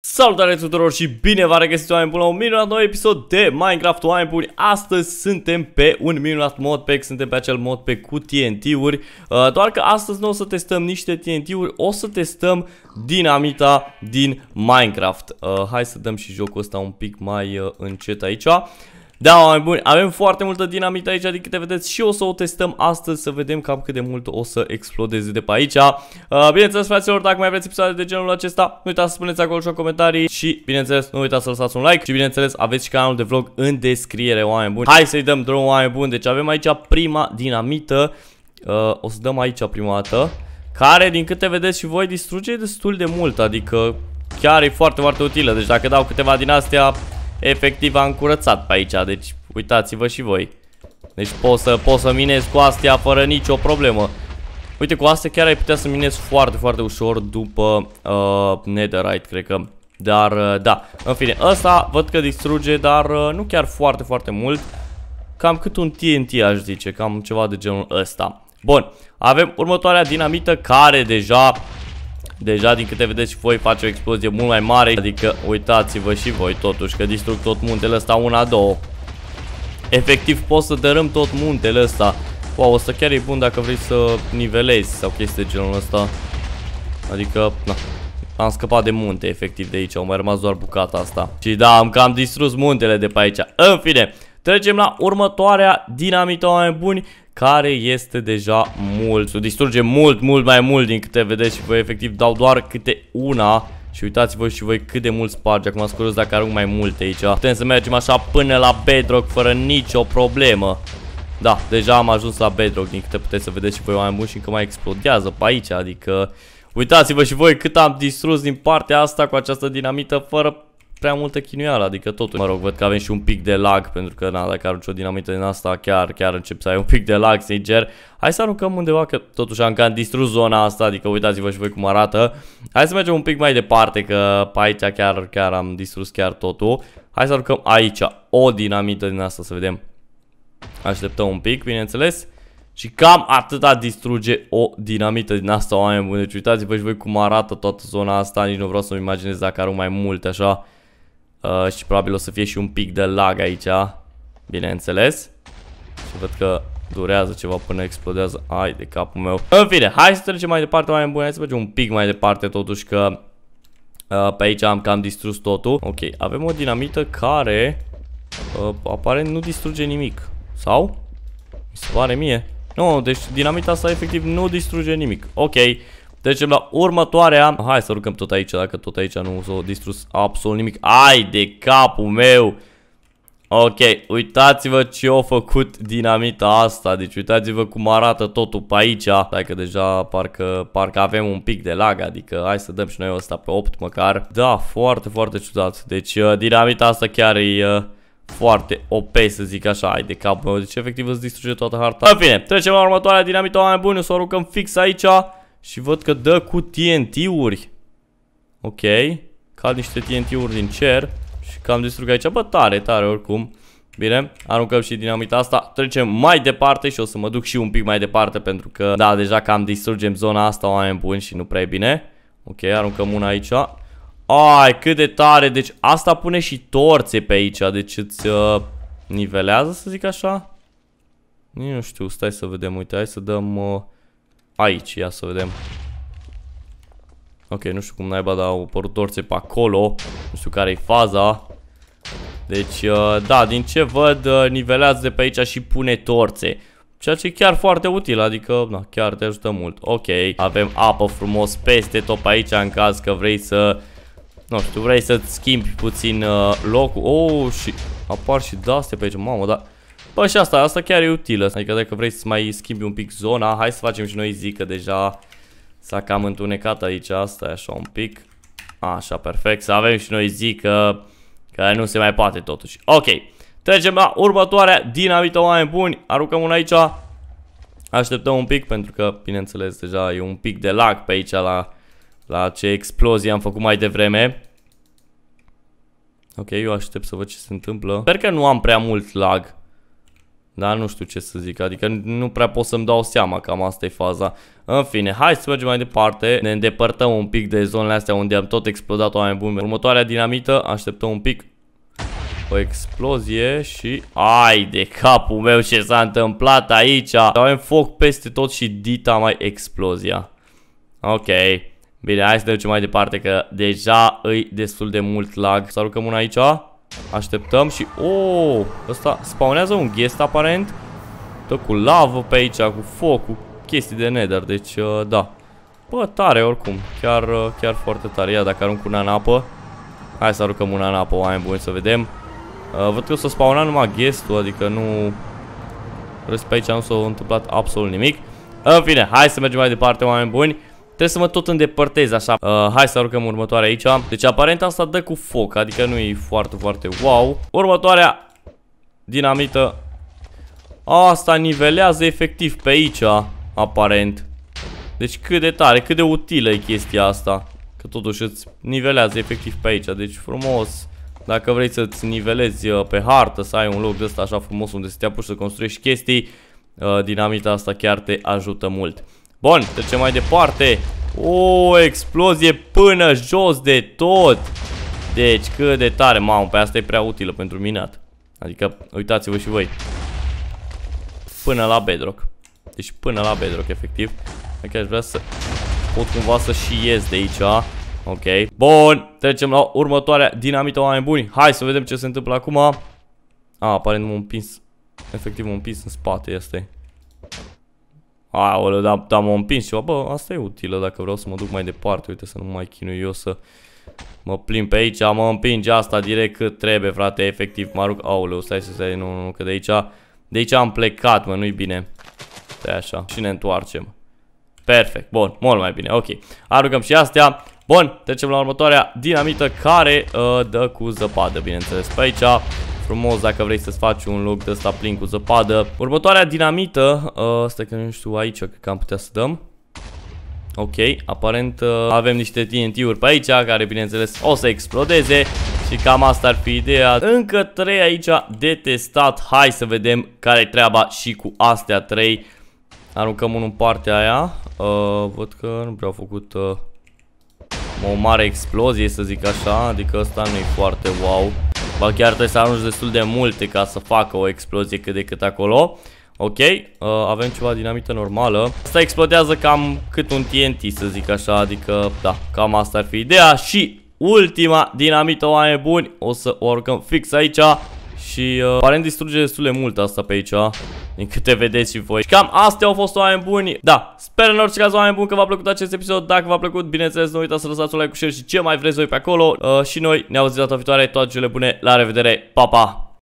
Salutare tuturor și bine v a regăsit oameni buni la un minunat nou episod de Minecraft oameni buni Astăzi suntem pe un minunat modpack, suntem pe acel modpack cu TNT-uri uh, Doar că astăzi nu o să testăm niște TNT-uri, o să testăm dinamita din Minecraft uh, Hai să dăm și jocul ăsta un pic mai uh, încet aici da, mai bun. avem foarte multă dinamită aici, adică te vedeți și o să o testăm astăzi să vedem cam cât de mult o să explodeze de pe aici. Uh, bineînțeles, fraților, dacă mai vreți episoade de genul acesta, nu uitați să spuneți acolo și în comentarii și, bineînțeles, nu uitați să lăsați un like și, bineînțeles, aveți și canalul de vlog în descriere, oameni buni. Hai să-i dăm drumul, oameni buni, deci avem aici prima dinamită, uh, o să dăm aici prima dată, care, din câte vedeți și voi, distruge destul de mult, adică chiar e foarte, foarte utilă, deci dacă dau câteva din astea efectiv am curățat pe aici, deci uitați-vă și voi. Deci pot să, pot să minez cu astea fără nicio problemă. Uite, cu astea chiar ai putea să minez foarte, foarte ușor după uh, netherite, cred că. Dar, uh, da, în fine, ăsta văd că distruge, dar uh, nu chiar foarte, foarte mult. Cam cât un TNT aș zice, cam ceva de genul ăsta. Bun, avem următoarea dinamită care deja Deja din câte vedeți și voi face o explozie mult mai mare Adică uitați-vă și voi totuși că distrug tot muntele ăsta una, două Efectiv poți să dărâm tot muntele ăsta Wow, ăsta chiar e bun dacă vrei să nivelezi sau chestii de genul ăsta Adică, na, am scăpat de munte efectiv de aici, au mai rămas doar bucata asta Și da, am cam distrus muntele de pe aici În fine, Trecem la următoarea dinamită, oameni buni care este deja mult, o distruge mult, mult mai mult din câte vedeți și voi efectiv dau doar câte una și uitați-vă și voi cât de mult sparge, acum ați dacă arunc mai multe aici Putem să mergem așa până la bedrock fără nicio problemă Da, deja am ajuns la bedrock din câte puteți să vedeți și voi mai mult și încă mai explodează pe aici, adică Uitați-vă și voi cât am distrus din partea asta cu această dinamită fără prea multă chinuială, adică totul. Mă rog, văd că avem și un pic de lag, pentru că na, dacă arunci o dinamită din asta, chiar, chiar încep să ai un pic de lag, sincer. Hai să aruncăm undeva, că totuși am cam distrus zona asta, adică uitați-vă și voi cum arată. Hai să mergem un pic mai departe, că pe aici chiar, chiar am distrus chiar totul. Hai să aruncăm aici o dinamită din asta, să vedem. Așteptăm un pic, bineînțeles. Și cam atâta distruge o dinamită din asta, oameni buni. Deci uitați-vă și voi cum arată toată zona asta. Nici nu vreau să-mi imaginez dacă arunc mai multe așa uh, și probabil o să fie și un pic de lag aici, bineînțeles. Și văd că durează ceva până explodează. Ai de capul meu. În fine, hai să trecem mai departe, mai bun Hai să mergem un pic mai departe totuși că uh, pe aici am cam distrus totul. Ok, avem o dinamită care uh, aparent nu distruge nimic. Sau? Mi se pare mie. Nu, no, deci dinamita asta efectiv nu distruge nimic. Ok. Trecem la următoarea. Hai să rugăm tot aici, dacă tot aici nu s-a distrus absolut nimic. Ai de capul meu! Ok, uitați-vă ce au făcut dinamita asta, deci uitați-vă cum arată totul pe aici. Stai că deja parcă, parcă avem un pic de lag, adică hai să dăm și noi ăsta pe 8 măcar. Da, foarte, foarte ciudat. Deci uh, dinamita asta chiar e uh, foarte OP să zic așa, ai de capul meu, deci efectiv îți distruge toată harta. În fine, trecem la următoarea dinamită, oameni buni, o să o aruncăm fix aici. Și văd că dă cu TNT-uri. Ok. Cad niște TNT-uri din cer. Și cam distrug aici. Bă, tare, tare oricum. Bine, aruncăm și dinamita asta, trecem mai departe și o să mă duc și un pic mai departe pentru că, da, deja cam distrugem zona asta, oameni buni și nu prea e bine. Ok, aruncăm una aici. Ai, cât de tare, deci asta pune și torțe pe aici, deci îți uh, nivelează, să zic așa. Nu știu, stai să vedem, uite, hai să dăm... Uh, aici, ia să vedem. Ok, nu știu cum naiba, dar au apărut orțe pe acolo. Nu știu care e faza. Deci, uh, da, din ce văd, uh, nivelează de pe aici și pune torțe. Ceea ce e chiar foarte util, adică, na, chiar te ajută mult. Ok, avem apă frumos peste tot pe aici în caz că vrei să... Nu știu, vrei să-ți schimbi puțin uh, locul. Oh, și apar și de pe aici, mamă, dar... Bă, și asta, asta chiar e utilă. Adică dacă vrei să mai schimbi un pic zona, hai să facem și noi zică că deja s-a cam întunecat aici. Asta e așa un pic. Așa, perfect. Să avem și noi zică că, că nu se mai poate totuși. Ok. Trecem la următoarea dinamită, oameni buni. Aruncăm un aici. Așteptăm un pic pentru că, bineînțeles, deja e un pic de lag pe aici la, la ce explozie am făcut mai devreme. Ok, eu aștept să văd ce se întâmplă. Sper că nu am prea mult lag. Dar nu știu ce să zic, adică nu prea pot să-mi dau seama, cam asta e faza. În fine, hai să mergem mai departe, ne îndepărtăm un pic de zonele astea unde am tot explodat oameni buni. Următoarea dinamită, așteptăm un pic, o explozie și... Ai de capul meu ce s-a întâmplat aici! Avem foc peste tot și dita mai explozia. Ok. Bine, hai să ne ducem mai departe că deja îi destul de mult lag. Să aruncăm una aici. Așteptăm și... Oh, ăsta spawnează un ghest aparent. Tă cu lavă pe aici, cu foc, cu chestii de nether, deci uh, da. Bă, tare oricum, chiar, uh, chiar foarte tare. Ia, dacă arunc una în apă. Hai să aruncăm una în apă, oameni buni, să vedem. Uh, văd că o să spawna numai guestul, adică nu... Râs pe aici nu s-a întâmplat absolut nimic. În fine, hai să mergem mai departe, oameni buni. Trebuie să mă tot îndepărtez așa. Uh, hai să aruncăm următoarea aici. Deci aparent asta dă cu foc, adică nu e foarte, foarte wow. Următoarea dinamită. Asta nivelează efectiv pe aici, aparent. Deci cât de tare, cât de utilă e chestia asta. Că totuși îți nivelează efectiv pe aici, deci frumos. Dacă vrei să-ți nivelezi uh, pe hartă, să ai un loc de ăsta așa frumos unde să te apuci să construiești chestii, uh, dinamita asta chiar te ajută mult. Bun, trecem mai departe. O explozie până jos de tot. Deci cât de tare, mamă, pe asta e prea utilă pentru minat. Adică, uitați-vă și voi. Până la bedrock. Deci până la bedrock, efectiv. Dacă aș vrea să pot cumva să și ies de aici. Ok. Bun, trecem la următoarea dinamită, oameni buni. Hai să vedem ce se întâmplă acum. A, ah, aparent m-am împins. Efectiv m-am împins în spate, este. Aoleu, dar da, m-am împins eu. Bă, asta e utilă dacă vreau să mă duc mai departe. Uite să nu mai chinui eu să mă plim pe aici. Mă împinge asta direct cât trebuie, frate. Efectiv, mă arunc. Aoleu, stai să stai. Nu, nu, nu, că de aici, de aici am plecat, mă. Nu-i bine. Stai așa. Și ne întoarcem. Perfect. Bun, mult mai bine. Ok. Aruncăm și astea. Bun, trecem la următoarea dinamită care uh, dă cu zăpadă, bineînțeles, pe aici frumos dacă vrei să-ți faci un loc de ăsta plin cu zăpadă. Următoarea dinamită, uh, stai că nu știu aici, cred că am putea să dăm. Ok, aparent uh, avem niște TNT-uri pe aici, care bineînțeles o să explodeze și cam asta ar fi ideea. Încă trei aici de testat, hai să vedem care e treaba și cu astea trei. Aruncăm unul în partea aia, uh, văd că nu prea au făcut... Uh, o mare explozie, să zic așa, adică asta nu e foarte wow. Ba chiar trebuie să arunci destul de multe ca să facă o explozie cât de cât acolo. Ok, uh, avem ceva dinamită normală. Asta explodează cam cât un TNT, să zic așa, adică, da, cam asta ar fi ideea. Și ultima dinamită, oameni buni, o să o aruncăm fix aici și uh, aparent distruge destul de mult asta pe aici din câte vedeți și voi. Și cam astea au fost oameni buni. Da, sper în orice caz oameni buni că v-a plăcut acest episod. Dacă v-a plăcut, bineînțeles, nu uitați să lăsați un like, cu share și ce mai vreți voi pe acolo. Uh, și noi ne auzim data viitoare. Toate cele bune. La revedere. Pa, pa!